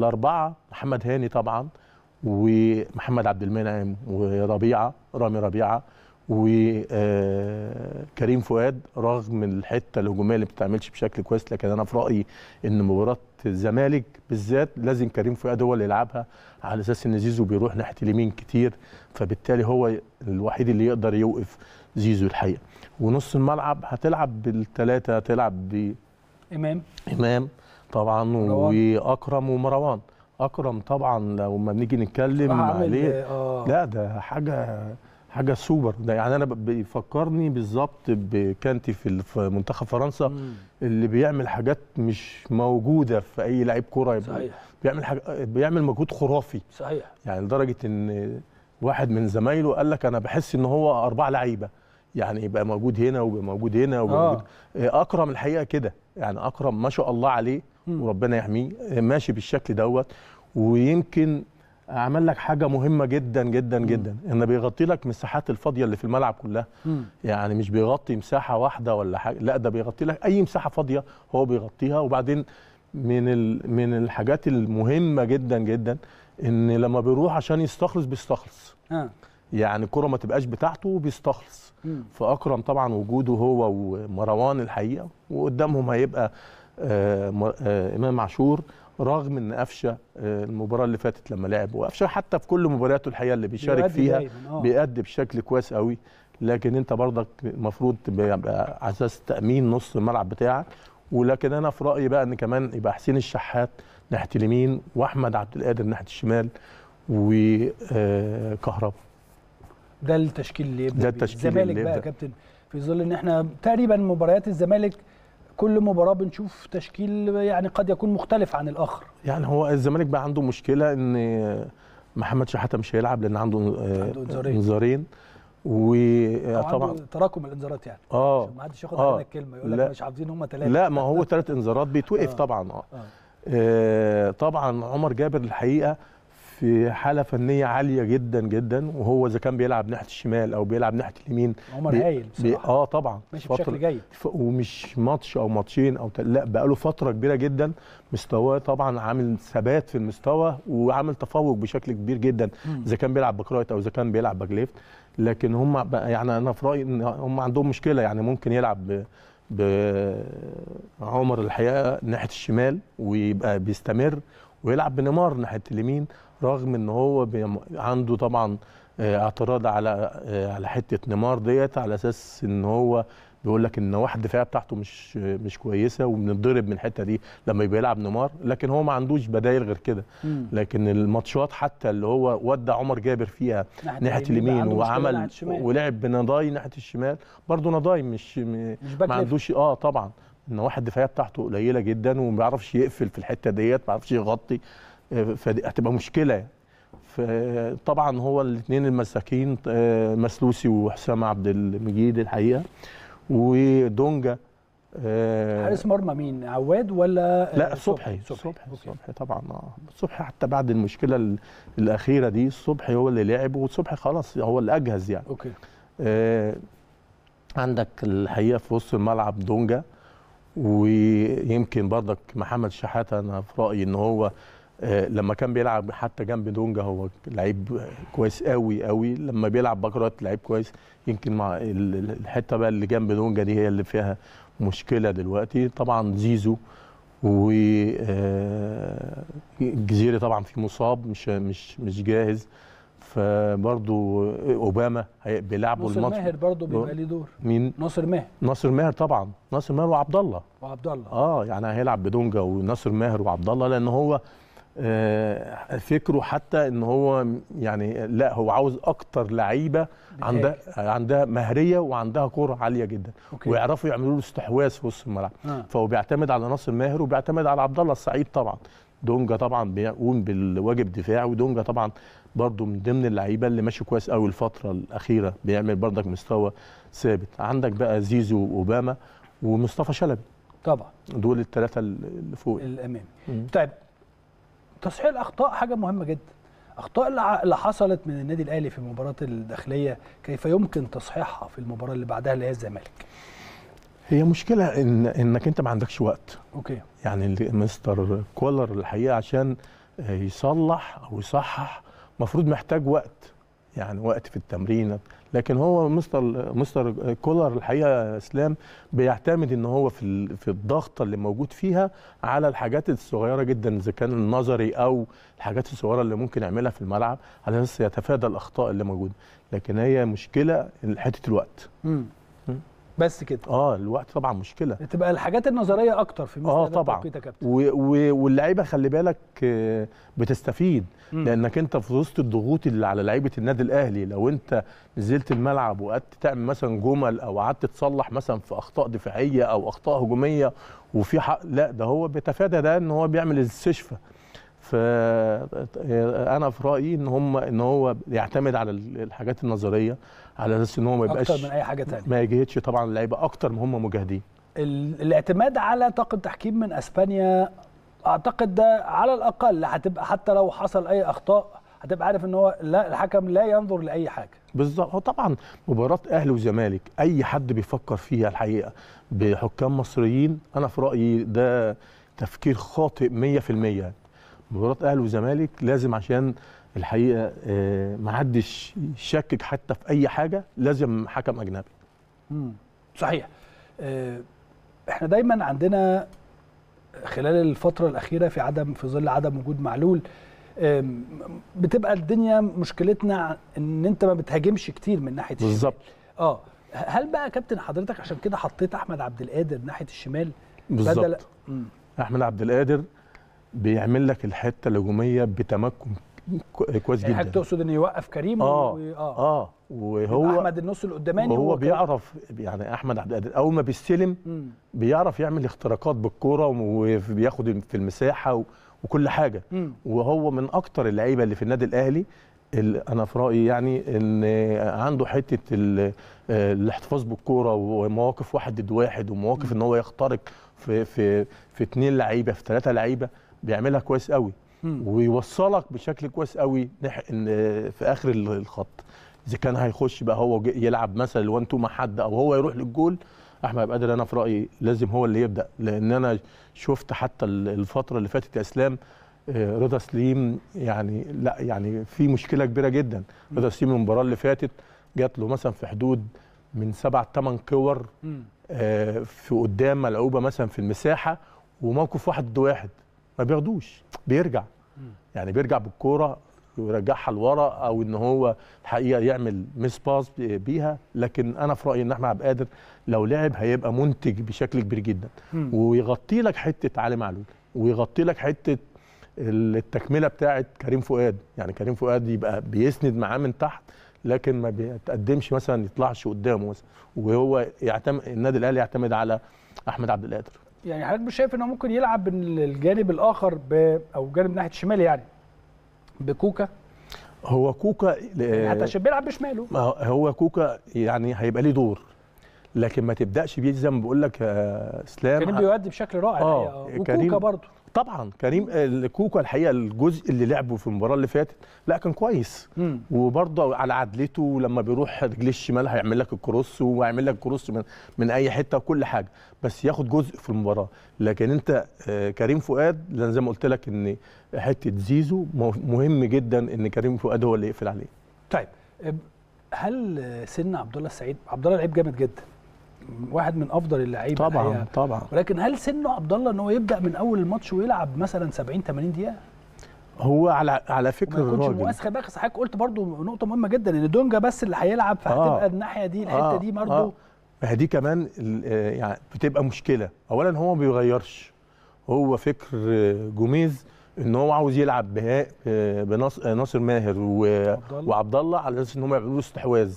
الاربعه محمد هاني طبعا ومحمد عبد المنعم وربيعه رامي ربيعه وكريم فؤاد رغم الحته الهجوميه اللي ما بتتعملش بشكل كويس لكن انا في رايي ان مباراه الزمالك بالذات لازم كريم فؤاد هو اللي يلعبها على اساس ان زيزو بيروح ناحيه اليمين كتير فبالتالي هو الوحيد اللي يقدر يوقف زيزو الحقيقه ونص الملعب هتلعب بالثلاثه هتلعب ب امام امام طبعا واكرم ومروان اكرم طبعا لو ما بنيجي نتكلم عليه إيه؟ آه. لا ده حاجه حاجه سوبر ده يعني انا بيفكرني بالظبط بكانتي في منتخب فرنسا مم. اللي بيعمل حاجات مش موجوده في اي لعيب كوره صحيح بيعمل حاجة بيعمل مجهود خرافي صحيح يعني لدرجه ان واحد من زمايله قال لك انا بحس ان هو اربع لعيبه يعني يبقى موجود هنا ويبقى موجود هنا ويبقى آه. موجود آه، اكرم الحقيقه كده يعني اكرم ما شاء الله عليه وربنا يحميه ماشي بالشكل دوت ويمكن عمل لك حاجه مهمه جدا جدا م. جدا ان بيغطي لك المساحات الفاضيه اللي في الملعب كلها م. يعني مش بيغطي مساحه واحده ولا حاجه لا ده بيغطي لك اي مساحه فاضيه هو بيغطيها وبعدين من من الحاجات المهمه جدا جدا ان لما بيروح عشان يستخلص بيستخلص آه. يعني كرة ما تبقاش بتاعته بيستخلص فاكرم طبعا وجوده هو ومروان الحقيقه وقدامهم هيبقى آه، آه، امام عاشور رغم ان قفشه آه، المباراه اللي فاتت لما لعب وقفشه حتى في كل مبارياته الحقيقه اللي بيشارك فيها بيأدي بشكل كويس قوي لكن انت برضك المفروض تبقى على اساس تامين نص الملعب بتاعك ولكن انا في رايي بقى ان كمان يبقى حسين الشحات ناحيه اليمين واحمد عبد القادر ناحيه الشمال وكهربا ده التشكيل اللي يبدا ده التشكيل الزمالك اللي بقى يا كابتن في ظل ان احنا تقريبا مباريات الزمالك كل مباراه بنشوف تشكيل يعني قد يكون مختلف عن الاخر يعني هو الزمالك بقى عنده مشكله ان محمد شحاته مش هيلعب لان عنده, عنده آه، انذارين, انذارين. وطبعا آه، تراكم الانذارات يعني اه ما حدش ياخد آه. الكلمه يقول لك مش عاوزين هم ثلاثه لا ما هو ثلاث انذارات بيتوقف آه. طبعا آه. آه. آه طبعا عمر جابر الحقيقه في حاله فنيه عاليه جدا جدا وهو اذا كان بيلعب ناحيه الشمال او بيلعب ناحيه اليمين عمر هايل بصراحه اه طبعا ماشي بشكل جيد ومش ماتش او ماتشين او تل... لا بقاله فتره كبيره جدا مستواه طبعا عامل ثبات في المستوى وعامل تفوق بشكل كبير جدا اذا كان بيلعب باك رايت او اذا كان بيلعب باك ليفت لكن هم يعني انا في رايي ان هم عندهم مشكله يعني ممكن يلعب ب... بعمر الحقيقه ناحيه الشمال ويبقى بيستمر ويلعب بنيمار ناحيه اليمين رغم ان هو عنده طبعا آه، اعتراض على آه، على حته نيمار ديت على اساس ان هو بيقول لك ان واحد الدفاعيه بتاعته مش مش كويسه وبنضرب من الحته دي لما يبقى يلعب نيمار لكن هو ما عندوش بدايل غير كده لكن الماتشات حتى اللي هو ودى عمر جابر فيها ناحيه اليمين وعمل ولعب بنضاي ناحيه الشمال برضه نضاي مش, مش ما عندوش اه طبعا ان واحد الدفاعيه بتاعته قليله جدا وما بيعرفش يقفل في الحته ديت ما بيعرفش يغطي فدي هتبقى مشكله طبعا هو الاثنين المساكين آه، مسلوسي وحسام عبد المجيد الحقيقه ودونجا آه، حارس مرمى مين عواد ولا لا آه، صبحي صبحي صبحي, صبحي طبعا صبحي حتى بعد المشكله الاخيره دي صبحي هو اللي لعب وصبحي خلاص هو اللي اجهز يعني اوكي عندك الحقيقه في وسط الملعب دونجا ويمكن برضك محمد شحاته انا في رايي ان هو آه، لما كان بيلعب حتى جنب دونجا هو لعيب كويس قوي قوي لما بيلعب باكرات لعيب كويس يمكن مع الحته بقى اللي جنب دونجا دي هي اللي فيها مشكله دلوقتي طبعا زيزو الجزيره آه، طبعا في مصاب مش مش مش جاهز فبرضو اوباما بيلعبوا الماتش ناصر ماهر برضو بيبقى ليه دور مين ناصر ماهر ناصر ماهر طبعا ناصر ماهر وعبد الله وعبد الله اه يعني هيلعب بدونجا وناصر ماهر وعبد الله لان هو آه، فكره حتى ان هو يعني لا هو عاوز اكتر لعيبه عندها عندها مهريه وعندها كوره عاليه جدا أوكي. ويعرفوا يعملوا له استحواذ في وسط الملعب آه. فهو بيعتمد على ناصر ماهر وبيعتمد على عبد الله السعيد طبعا دونجا طبعا بيقوم بالواجب دفاعي ودونجا طبعا برضه من ضمن اللعيبه اللي ماشي كويس قوي الفتره الاخيره بيعمل بردك مستوى ثابت عندك بقى زيزو واوباما ومصطفى شلبي طبعا دول الثلاثه اللي فوق الامام طيب تصحيح الاخطاء حاجه مهمه جدا اخطاء اللي حصلت من النادي الاهلي في المباراه الداخليه كيف يمكن تصحيحها في المباراه اللي بعدها اللي هي الزمالك هي مشكله ان انك انت ما عندكش وقت اوكي يعني مستر كولر الحقيقه عشان يصلح او يصحح مفروض محتاج وقت يعني وقت في التمرين لكن هو مستر مستر كولر الحقيقه يا اسلام بيعتمد ان هو في في الضغط اللي موجود فيها على الحاجات الصغيره جدا اذا كان النظري او الحاجات الصغيره اللي ممكن يعملها في الملعب على اساس يتفادى الاخطاء اللي موجوده لكن هي مشكله حته الوقت. بس كده اه الوقت طبعا مشكله تبقى الحاجات النظريه اكتر في مثل اه طبعا يا كابتن واللعيبه خلي بالك آه، بتستفيد مم. لانك انت في وسط الضغوط اللي على لعيبه النادي الاهلي لو انت نزلت الملعب وقعدت تعمل مثلا جمل او قعدت تصلح مثلا في اخطاء دفاعيه او اخطاء هجوميه وفي حق لا ده هو بيتفادى ده ان هو بيعمل استشفاء فانا آه، آه، في رايي ان هم ان هو يعتمد على الحاجات النظريه على اساس ان هو ما يبقاش اكتر من اي حاجه ثانيه ما يجهدش طبعا اللعيبه اكتر ما هم مجاهدين الاعتماد على طاقم تحكيم من اسبانيا اعتقد ده على الاقل هتبقى حتى لو حصل اي اخطاء هتبقى عارف ان هو لا الحكم لا ينظر لاي حاجه بالظبط هو طبعا مباراه اهلي وزمالك اي حد بيفكر فيها الحقيقه بحكام مصريين انا في رايي ده تفكير خاطئ 100% مباراه اهلي وزمالك لازم عشان الحقيقه آه، ما حدش يشكك حتى في اي حاجه لازم حكم اجنبي امم صحيح آه، احنا دايما عندنا خلال الفتره الاخيره في عدم في ظل عدم وجود معلول آه، بتبقى الدنيا مشكلتنا ان انت ما بتهاجمش كتير من ناحيه الشمال بالظبط اه هل بقى كابتن حضرتك عشان كده حطيت احمد عبد القادر ناحيه الشمال بالظبط احمد عبد القادر بيعمل لك الحته الهجوميه بتمكن آه، كويس يعني جدا يعني تقصد انه يوقف كريم اه و... اه, آه, آه. وهو احمد النص القداماني وهو بيعرف يعني احمد عبد القادر اول ما بيستلم بيعرف يعمل اختراقات بالكوره وبياخد في المساحه و... وكل حاجه مم. وهو من اكتر اللعيبه اللي في النادي الاهلي انا في رايي يعني ان عنده حته آه، الاحتفاظ بالكوره ومواقف واحد ضد واحد ومواقف مم. ان هو يخترق في في في اثنين لعيبه في ثلاثه لعيبه بيعملها كويس قوي ويوصلك بشكل كويس قوي في اخر الخط اذا كان هيخش بقى هو يلعب مثلا الوان تو مع حد او هو يروح للجول احمد قادر انا في رايي لازم هو اللي يبدا لان انا شفت حتى الفتره اللي فاتت يا اسلام آه، رضا سليم يعني لا يعني في مشكله كبيره جدا رضا سليم المباراه اللي فاتت جات له مثلا في حدود من سبع ثمان كور آه، في قدام ملعوبه مثلا في المساحه وموقف واحد ضد واحد ما بياخدوش بيرجع يعني بيرجع بالكوره ويرجعها لورا او ان هو الحقيقه يعمل ميس باس بيها لكن انا في رايي ان احمد عبد القادر لو لعب هيبقى منتج بشكل كبير جدا ويغطي لك حته علي معلول ويغطي لك حته التكمله بتاعه كريم فؤاد يعني كريم فؤاد يبقى بيسند معاه من تحت لكن ما بيتقدمش مثلا يطلعش قدامه مثلا وهو يعتمد النادي الاهلي يعتمد على احمد عبد القادر يعني حضرتك مش شايف ان هو ممكن يلعب الجانب الاخر ب... او جانب ناحيه الشمال يعني بكوكا هو كوكا آه، يعني حتى عشان بيلعب بشماله ما هو كوكا يعني هيبقى ليه دور لكن ما تبداش بيه زي ما بقول لك اسلام آه، كريم بيؤدي بشكل رائع آه وكوكا برضه طبعا كريم آه، كوكا الحقيقه الجزء اللي لعبه في المباراه اللي فاتت لا كان كويس وبرضه على عدلته لما بيروح رجليه الشمال هيعمل لك الكروس وهيعمل لك كروس من, من اي حته وكل حاجه بس ياخد جزء في المباراه لكن انت آه، كريم فؤاد زي ما قلت لك ان حته زيزو مهم جدا ان كريم فؤاد هو اللي يقفل عليه. طيب آه، هل سن عبد الله السعيد عبد الله لعيب جامد جدا واحد من افضل اللعيبه طبعا الحقيقة. طبعا ولكن هل سنه عبد الله ان هو يبدا من اول الماتش ويلعب مثلا 70 80 دقيقه هو على على فكره الراجل ما يكونش بقى بس حضرتك قلت برضو نقطه مهمه جدا ان دونجا بس اللي هيلعب فهتبقى آه الناحيه دي الحته آه دي برضو آه ما هي دي كمان آه، يعني بتبقى مشكله اولا هو ما بيغيرش هو فكر آه، جوميز ان هو عاوز يلعب بناصر آه، ماهر وعبد الله على اساس ان هم يعملوا استحواذ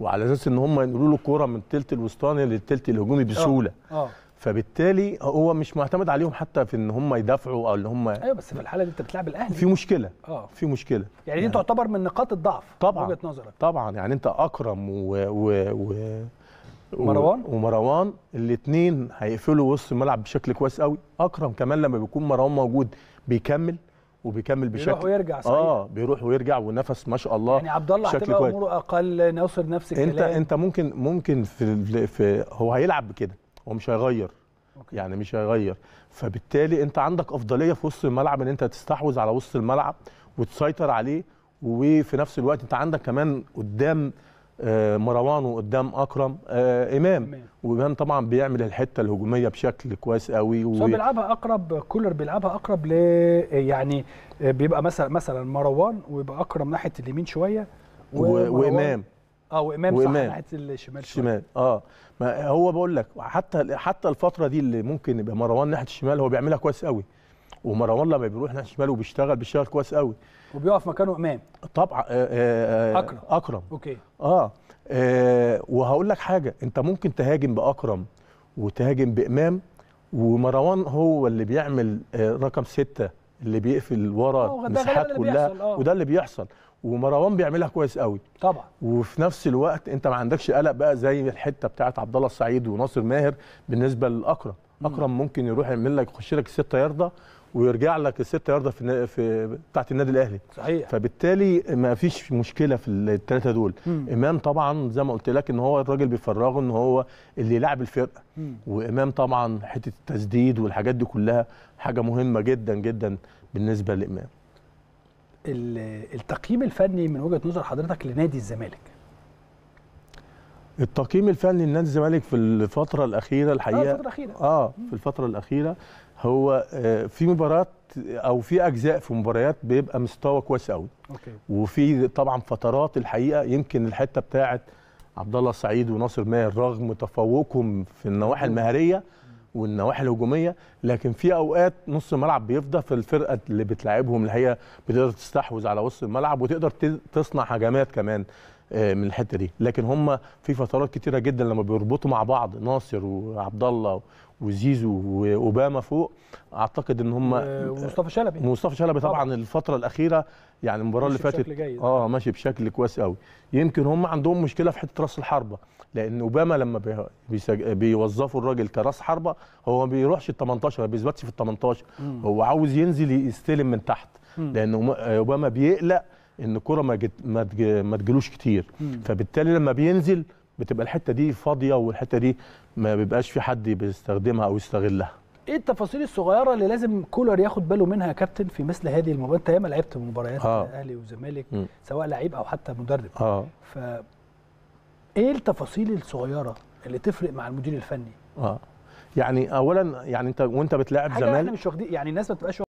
وعلى اساس ان هم ينقلوا له الكوره من الثلث الوسطاني للثلث الهجومي بسهوله آه. آه. فبالتالي هو مش معتمد عليهم حتى في ان هم يدافعوا او ان هم ايوه بس في الحاله دي انت بتلعب الاهلي في مشكله اه في مشكله يعني دي يعني تعتبر من نقاط الضعف طبعا وجهه نظرك طبعا يعني انت اكرم و, و... و... مروان ومروان الاثنين هيقفلوا وسط الملعب بشكل كويس قوي اكرم كمان لما بيكون مروان موجود بيكمل وبيكمل بشكل بيروح ويرجع صحيح اه بيروح ويرجع ونفس ما شاء الله يعني عبد الله هتبقى اموره اقل ناصر نفس الكلام انت انت ممكن ممكن في, في هو هيلعب بكده هو مش هيغير أوكي. يعني مش هيغير فبالتالي انت عندك افضليه في وسط الملعب ان انت تستحوذ على وسط الملعب وتسيطر عليه وفي نفس الوقت انت عندك كمان قدام آه، مروانه قدام اكرم آه، امام وامام طبعا بيعمل الحته الهجوميه بشكل كويس قوي و... بيلعبها اقرب كولر بيلعبها اقرب ل يعني آه، بيبقى مثلا مثلا مروان ويبقى اكرم ناحيه اليمين شويه وامام اه وامام, وإمام. صح ناحيه الشمال شويه الشمال اه ما هو بقول لك حتى حتى الفتره دي اللي ممكن يبقى مروان ناحيه الشمال هو بيعملها كويس قوي ومروان لما بيروح ناحيه شمال وبيشتغل بيشتغل كويس قوي وبيقف مكانه امام طبعا آه، آه، آه، اكرم اكرم اوكي اه, آه وهقول لك حاجه انت ممكن تهاجم باكرم وتهاجم بامام ومروان هو اللي بيعمل رقم ستة اللي بيقفل ورا المساحات كلها بيحصل. وده اللي بيحصل ومروان بيعملها كويس قوي طبعا وفي نفس الوقت انت ما عندكش قلق بقى زي الحته بتاعت عبد الله السعيد وناصر ماهر بالنسبه لاكرم اكرم ممكن يروح يعمل لك يخش لك 6 يارده ويرجع لك الست يارده في في بتاعه النادي الاهلي صحيح فبالتالي ما فيش مشكله في الثلاثه دول مم. امام طبعا زي ما قلت لك ان هو الراجل بيفرغه ان هو اللي يلعب الفرقه وامام طبعا حته التسديد والحاجات دي كلها حاجه مهمه جدا جدا بالنسبه لامام التقييم الفني من وجهه نظر حضرتك لنادي الزمالك التقييم الفني لنادي الزمالك في الفتره الاخيره آه، الحقيقه آه, الفترة الأخيرة. اه في الفتره الاخيره هو آه، في مباريات او في اجزاء في مباريات بيبقى مستوى كويس قوي أوكي. وفي طبعا فترات الحقيقه يمكن الحته بتاعه عبد الله سعيد وناصر ماهر رغم تفوقهم في النواحي المهاريه والنواحي الهجوميه لكن في اوقات نص الملعب بيفضى فالفرقه اللي بتلاعبهم اللي هي بتقدر تستحوذ على وسط الملعب وتقدر تصنع هجمات كمان آه، من الحته دي لكن هم في فترات كتيره جدا لما بيربطوا مع بعض ناصر وعبد الله وزيزو واوباما فوق اعتقد ان هم مصطفى شلبي مصطفى شلبي طبعا, الفتره الاخيره يعني المباراه اللي فاتت اه ماشي بشكل كويس قوي يمكن هم عندهم مشكله في حته راس الحربه لان اوباما لما بيوظفوا الراجل كراس حربه هو ما بيروحش ال 18 ما بيثبتش في ال 18 هو عاوز ينزل يستلم من تحت لان اوباما بيقلق ان الكره ما ما ما تجيلوش كتير فبالتالي لما بينزل بتبقى الحته دي فاضيه والحته دي ما بيبقاش في حد بيستخدمها او يستغلها ايه التفاصيل الصغيره اللي لازم كولر ياخد باله منها يا كابتن في مثل هذه المباراه انت ياما لعبت مباريات آه. اهلي وزمالك سواء لعيب او حتى مدرب اه ف ايه التفاصيل الصغيره اللي تفرق مع المدير الفني اه يعني اولا يعني انت وانت بتلاعب زمالك احنا مش واخدين يعني الناس ما تبقاش